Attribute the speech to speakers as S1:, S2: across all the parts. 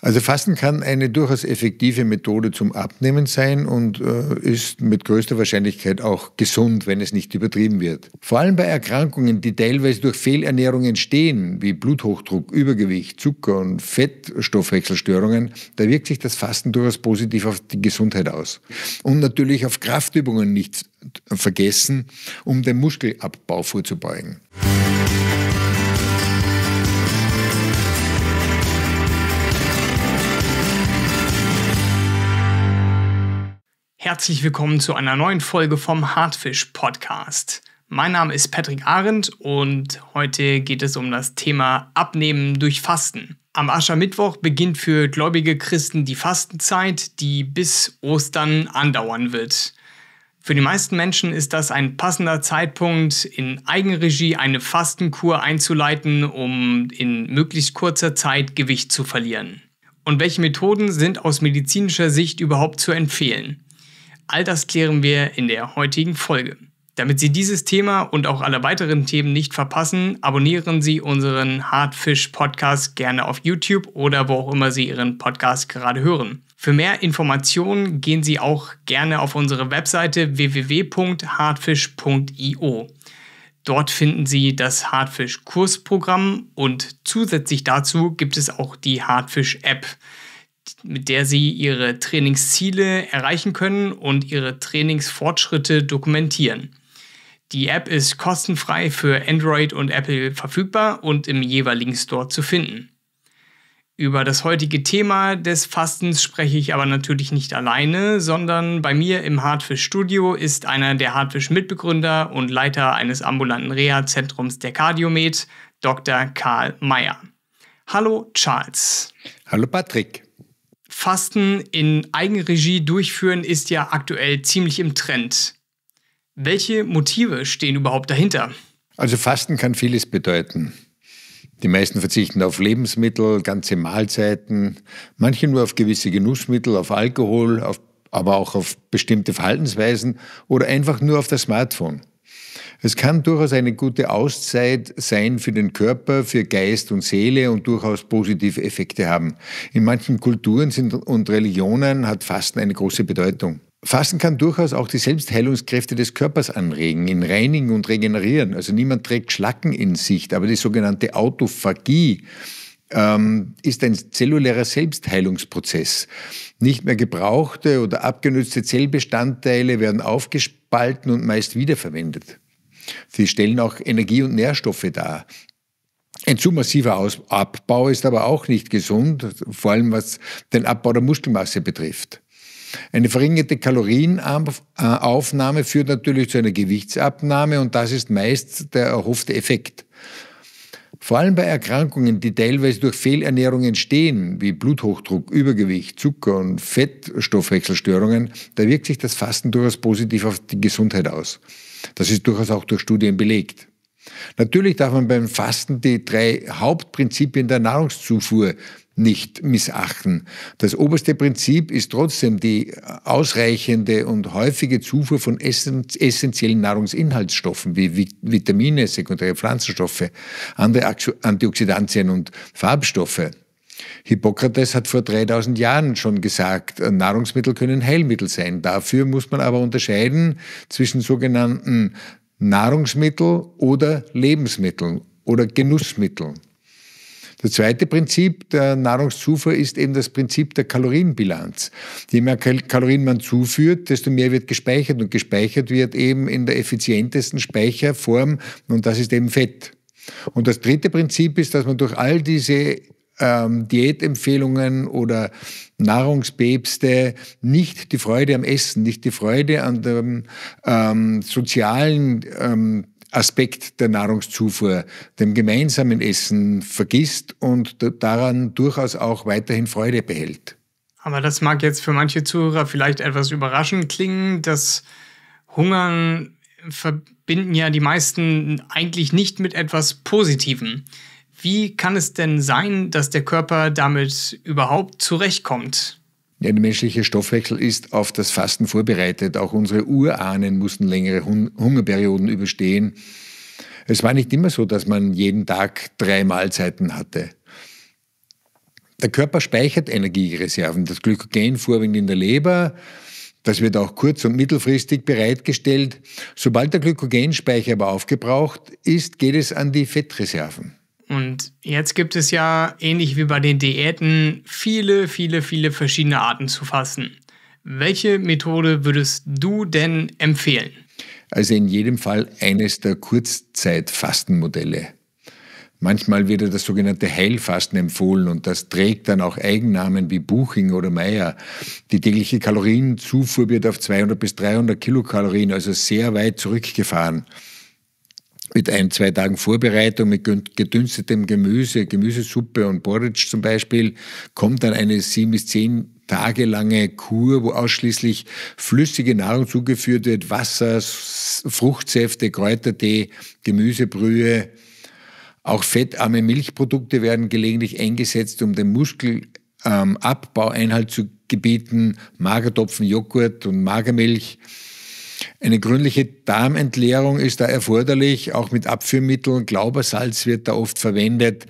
S1: Also Fasten kann eine durchaus effektive Methode zum Abnehmen sein und äh, ist mit größter Wahrscheinlichkeit auch gesund, wenn es nicht übertrieben wird. Vor allem bei Erkrankungen, die teilweise durch Fehlernährung entstehen, wie Bluthochdruck, Übergewicht, Zucker und Fettstoffwechselstörungen, da wirkt sich das Fasten durchaus positiv auf die Gesundheit aus. Und natürlich auf Kraftübungen nicht vergessen, um den Muskelabbau vorzubeugen.
S2: Herzlich willkommen zu einer neuen Folge vom Hartfisch Podcast. Mein Name ist Patrick Arendt und heute geht es um das Thema Abnehmen durch Fasten. Am Aschermittwoch beginnt für gläubige Christen die Fastenzeit, die bis Ostern andauern wird. Für die meisten Menschen ist das ein passender Zeitpunkt, in Eigenregie eine Fastenkur einzuleiten, um in möglichst kurzer Zeit Gewicht zu verlieren. Und welche Methoden sind aus medizinischer Sicht überhaupt zu empfehlen? All das klären wir in der heutigen Folge. Damit Sie dieses Thema und auch alle weiteren Themen nicht verpassen, abonnieren Sie unseren Hardfish Podcast gerne auf YouTube oder wo auch immer Sie Ihren Podcast gerade hören. Für mehr Informationen gehen Sie auch gerne auf unsere Webseite www.hardfish.io. Dort finden Sie das Hardfish Kursprogramm und zusätzlich dazu gibt es auch die Hardfish App mit der sie ihre Trainingsziele erreichen können und ihre Trainingsfortschritte dokumentieren. Die App ist kostenfrei für Android und Apple verfügbar und im jeweiligen Store zu finden. Über das heutige Thema des Fastens spreche ich aber natürlich nicht alleine, sondern bei mir im Hardfish Studio ist einer der Hardfish Mitbegründer und Leiter eines ambulanten Reha-Zentrums der Cardiomed, Dr. Karl Meyer. Hallo Charles.
S1: Hallo Patrick.
S2: Fasten in Eigenregie durchführen ist ja aktuell ziemlich im Trend. Welche Motive stehen überhaupt dahinter?
S1: Also Fasten kann vieles bedeuten. Die meisten verzichten auf Lebensmittel, ganze Mahlzeiten, manche nur auf gewisse Genussmittel, auf Alkohol, auf, aber auch auf bestimmte Verhaltensweisen oder einfach nur auf das Smartphone. Es kann durchaus eine gute Auszeit sein für den Körper, für Geist und Seele und durchaus positive Effekte haben. In manchen Kulturen und Religionen hat Fasten eine große Bedeutung. Fasten kann durchaus auch die Selbstheilungskräfte des Körpers anregen, ihn reinigen und regenerieren. Also niemand trägt Schlacken in Sicht, aber die sogenannte Autophagie ähm, ist ein zellulärer Selbstheilungsprozess. Nicht mehr gebrauchte oder abgenutzte Zellbestandteile werden aufgespürt spalten und meist wiederverwendet. Sie stellen auch Energie und Nährstoffe dar. Ein zu massiver Aus Abbau ist aber auch nicht gesund, vor allem was den Abbau der Muskelmasse betrifft. Eine verringerte Kalorienaufnahme führt natürlich zu einer Gewichtsabnahme und das ist meist der erhoffte Effekt. Vor allem bei Erkrankungen, die teilweise durch Fehlernährung entstehen, wie Bluthochdruck, Übergewicht, Zucker- und Fettstoffwechselstörungen, da wirkt sich das Fasten durchaus positiv auf die Gesundheit aus. Das ist durchaus auch durch Studien belegt. Natürlich darf man beim Fasten die drei Hauptprinzipien der Nahrungszufuhr nicht missachten. Das oberste Prinzip ist trotzdem die ausreichende und häufige Zufuhr von essentiellen Nahrungsinhaltsstoffen wie Vitamine, sekundäre Pflanzenstoffe, andere Antioxidantien und Farbstoffe. Hippokrates hat vor 3000 Jahren schon gesagt, Nahrungsmittel können Heilmittel sein. Dafür muss man aber unterscheiden zwischen sogenannten Nahrungsmittel oder Lebensmittel oder Genussmittel. Das zweite Prinzip der Nahrungszufuhr ist eben das Prinzip der Kalorienbilanz. Je mehr Kalorien man zuführt, desto mehr wird gespeichert und gespeichert wird eben in der effizientesten Speicherform und das ist eben Fett. Und das dritte Prinzip ist, dass man durch all diese ähm, Diätempfehlungen oder Nahrungspäpste nicht die Freude am Essen, nicht die Freude an dem ähm, sozialen ähm, Aspekt der Nahrungszufuhr, dem gemeinsamen Essen vergisst und daran durchaus auch weiterhin Freude behält.
S2: Aber das mag jetzt für manche Zuhörer vielleicht etwas überraschend klingen, dass Hungern verbinden ja die meisten eigentlich nicht mit etwas Positivem. Wie kann es denn sein, dass der Körper damit überhaupt zurechtkommt?
S1: Ja, der menschliche Stoffwechsel ist auf das Fasten vorbereitet. Auch unsere Urahnen mussten längere Hungerperioden überstehen. Es war nicht immer so, dass man jeden Tag drei Mahlzeiten hatte. Der Körper speichert Energiereserven. Das Glykogen vorwiegend in der Leber. Das wird auch kurz- und mittelfristig bereitgestellt. Sobald der Glykogenspeicher aber aufgebraucht ist, geht es an die Fettreserven.
S2: Und jetzt gibt es ja, ähnlich wie bei den Diäten, viele, viele, viele verschiedene Arten zu fasten. Welche Methode würdest
S1: du denn empfehlen? Also in jedem Fall eines der Kurzzeitfastenmodelle. Manchmal wird ja das sogenannte Heilfasten empfohlen und das trägt dann auch Eigennamen wie Buching oder Meyer. Die tägliche Kalorienzufuhr wird auf 200 bis 300 Kilokalorien, also sehr weit zurückgefahren mit ein, zwei Tagen Vorbereitung, mit gedünstetem Gemüse, Gemüsesuppe und Porridge zum Beispiel, kommt dann eine sieben bis zehn Tage lange Kur, wo ausschließlich flüssige Nahrung zugeführt wird, Wasser, Fruchtsäfte, Kräutertee, Gemüsebrühe. Auch fettarme Milchprodukte werden gelegentlich eingesetzt, um den Muskelabbau ähm, Einhalt zu gebieten. Magertopfen, Joghurt und Magermilch eine gründliche Darmentleerung ist da erforderlich, auch mit Abführmitteln. Glaubersalz wird da oft verwendet.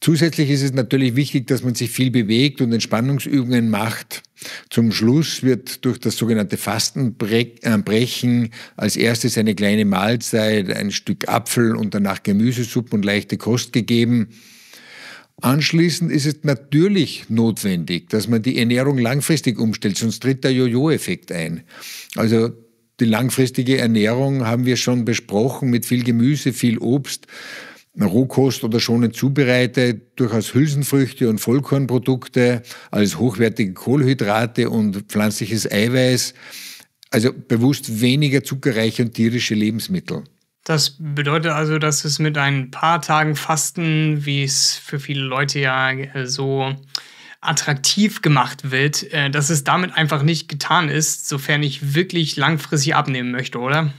S1: Zusätzlich ist es natürlich wichtig, dass man sich viel bewegt und Entspannungsübungen macht. Zum Schluss wird durch das sogenannte Fastenbrechen äh, als erstes eine kleine Mahlzeit, ein Stück Apfel und danach Gemüsesuppe und leichte Kost gegeben. Anschließend ist es natürlich notwendig, dass man die Ernährung langfristig umstellt, sonst tritt der Jojo-Effekt ein. Also die langfristige Ernährung haben wir schon besprochen mit viel Gemüse, viel Obst, Rohkost oder schonend zubereitet, durchaus Hülsenfrüchte und Vollkornprodukte, als hochwertige Kohlenhydrate und pflanzliches Eiweiß. Also bewusst weniger zuckerreiche und tierische Lebensmittel.
S2: Das bedeutet also, dass es mit ein paar Tagen Fasten, wie es für viele Leute ja äh, so attraktiv gemacht wird, äh, dass es damit einfach nicht getan ist, sofern ich wirklich langfristig abnehmen möchte, oder?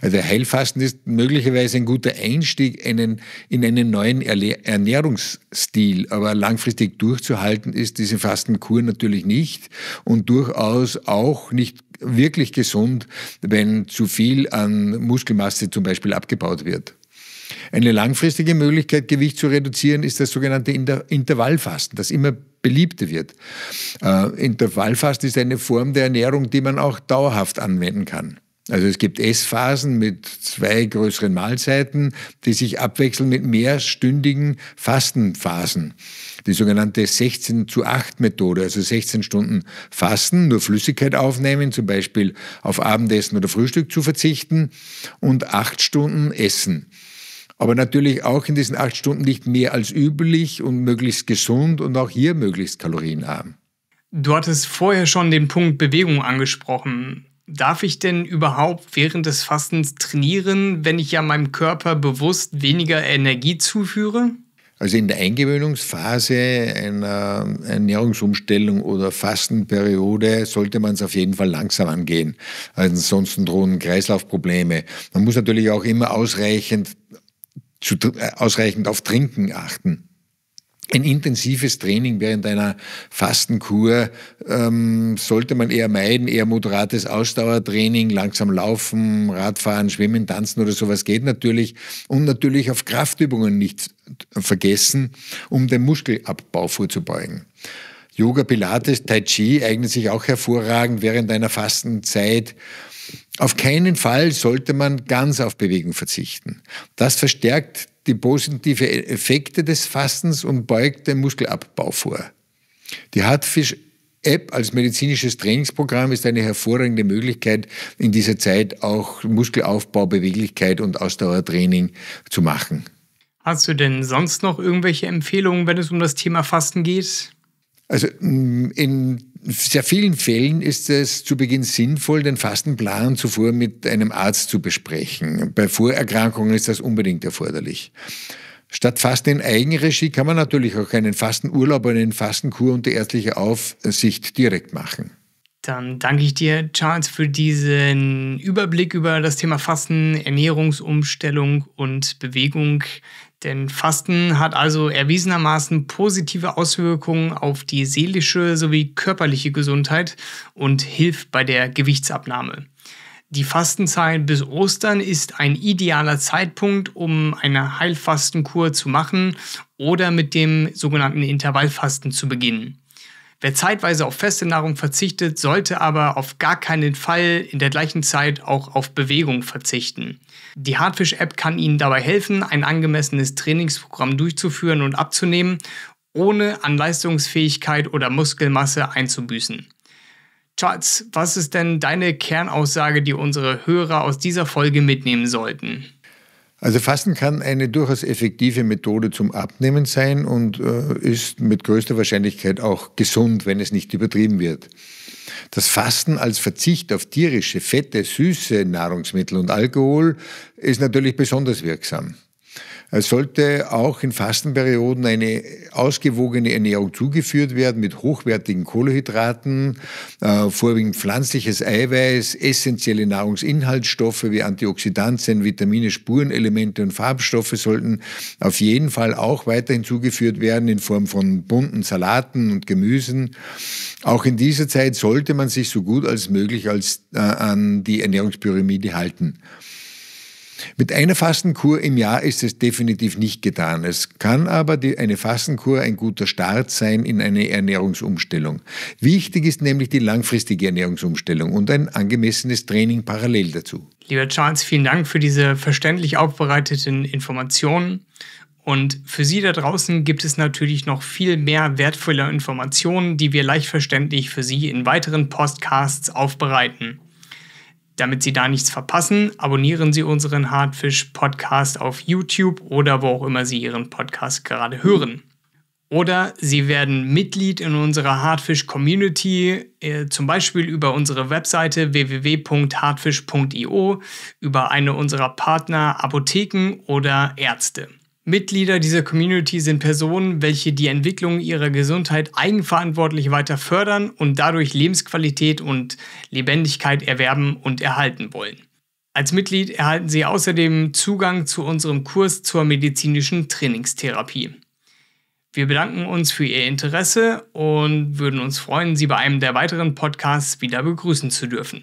S1: Also Heilfasten ist möglicherweise ein guter Einstieg in einen, neuen Ernährungsstil, aber langfristig durchzuhalten ist diese Fastenkur natürlich nicht und durchaus auch nicht wirklich gesund, wenn zu viel an Muskelmasse zum Beispiel abgebaut wird. Eine langfristige Möglichkeit, Gewicht zu reduzieren, ist das sogenannte Intervallfasten, das immer beliebter wird. Äh, Intervallfasten ist eine Form der Ernährung, die man auch dauerhaft anwenden kann. Also es gibt Essphasen mit zwei größeren Mahlzeiten, die sich abwechseln mit mehrstündigen Fastenphasen. Die sogenannte 16 zu 8 Methode, also 16 Stunden Fasten, nur Flüssigkeit aufnehmen, zum Beispiel auf Abendessen oder Frühstück zu verzichten und 8 Stunden Essen. Aber natürlich auch in diesen 8 Stunden nicht mehr als üblich und möglichst gesund und auch hier möglichst kalorienarm.
S2: Du hattest vorher schon den Punkt Bewegung angesprochen. Darf ich denn überhaupt während des Fastens trainieren, wenn ich ja meinem Körper bewusst weniger Energie zuführe?
S1: Also in der Eingewöhnungsphase einer Ernährungsumstellung oder Fastenperiode sollte man es auf jeden Fall langsam angehen. Ansonsten drohen Kreislaufprobleme. Man muss natürlich auch immer ausreichend, zu, äh, ausreichend auf Trinken achten ein intensives Training während einer Fastenkur ähm, sollte man eher meiden, eher moderates Ausdauertraining, langsam laufen, Radfahren, Schwimmen, Tanzen oder sowas geht natürlich. Und natürlich auf Kraftübungen nicht vergessen, um den Muskelabbau vorzubeugen. Yoga, Pilates, Tai Chi eignen sich auch hervorragend während einer Fastenzeit. Auf keinen Fall sollte man ganz auf Bewegung verzichten. Das verstärkt die positive Effekte des Fastens und beugt den Muskelabbau vor. Die Hartfisch App als medizinisches Trainingsprogramm ist eine hervorragende Möglichkeit, in dieser Zeit auch Muskelaufbau, Beweglichkeit und Ausdauertraining zu machen.
S2: Hast du denn sonst noch irgendwelche Empfehlungen, wenn es um das Thema Fasten geht?
S1: Also mm, in sehr vielen Fällen ist es zu Beginn sinnvoll, den Fastenplan zuvor mit einem Arzt zu besprechen. Bei Vorerkrankungen ist das unbedingt erforderlich. Statt Fasten in Eigenregie kann man natürlich auch einen Fastenurlaub, oder eine Fastenkur unter ärztlicher Aufsicht direkt machen.
S2: Dann danke ich dir, Charles, für diesen Überblick über das Thema Fasten, Ernährungsumstellung und Bewegung. Denn Fasten hat also erwiesenermaßen positive Auswirkungen auf die seelische sowie körperliche Gesundheit und hilft bei der Gewichtsabnahme. Die Fastenzeit bis Ostern ist ein idealer Zeitpunkt, um eine Heilfastenkur zu machen oder mit dem sogenannten Intervallfasten zu beginnen. Wer zeitweise auf feste Nahrung verzichtet, sollte aber auf gar keinen Fall in der gleichen Zeit auch auf Bewegung verzichten. Die Hardfish-App kann Ihnen dabei helfen, ein angemessenes Trainingsprogramm durchzuführen und abzunehmen, ohne an Leistungsfähigkeit oder Muskelmasse einzubüßen. Charles, was ist denn deine Kernaussage, die unsere Hörer aus dieser Folge mitnehmen sollten?
S1: Also Fasten kann eine durchaus effektive Methode zum Abnehmen sein und äh, ist mit größter Wahrscheinlichkeit auch gesund, wenn es nicht übertrieben wird. Das Fasten als Verzicht auf tierische, fette, süße Nahrungsmittel und Alkohol ist natürlich besonders wirksam. Es sollte auch in Fastenperioden eine ausgewogene Ernährung zugeführt werden mit hochwertigen Kohlenhydraten, äh, vorwiegend pflanzliches Eiweiß, essentielle Nahrungsinhaltsstoffe wie Antioxidantien, Vitamine, Spurenelemente und Farbstoffe sollten auf jeden Fall auch weiterhin zugeführt werden in Form von bunten Salaten und Gemüsen. Auch in dieser Zeit sollte man sich so gut als möglich als, äh, an die Ernährungspyramide halten. Mit einer Fastenkur im Jahr ist es definitiv nicht getan. Es kann aber die, eine Fastenkur ein guter Start sein in eine Ernährungsumstellung. Wichtig ist nämlich die langfristige Ernährungsumstellung und ein angemessenes Training parallel dazu.
S2: Lieber Charles, vielen Dank für diese verständlich aufbereiteten Informationen. Und für Sie da draußen gibt es natürlich noch viel mehr wertvolle Informationen, die wir leicht verständlich für Sie in weiteren Podcasts aufbereiten. Damit Sie da nichts verpassen, abonnieren Sie unseren Hardfish Podcast auf YouTube oder wo auch immer Sie Ihren Podcast gerade hören. Oder Sie werden Mitglied in unserer Hardfish Community, äh, zum Beispiel über unsere Webseite www.hardfish.io, über eine unserer Partner Apotheken oder Ärzte. Mitglieder dieser Community sind Personen, welche die Entwicklung ihrer Gesundheit eigenverantwortlich weiter fördern und dadurch Lebensqualität und Lebendigkeit erwerben und erhalten wollen. Als Mitglied erhalten Sie außerdem Zugang zu unserem Kurs zur medizinischen Trainingstherapie. Wir bedanken uns für Ihr Interesse und würden uns freuen, Sie bei einem der weiteren Podcasts wieder begrüßen zu dürfen.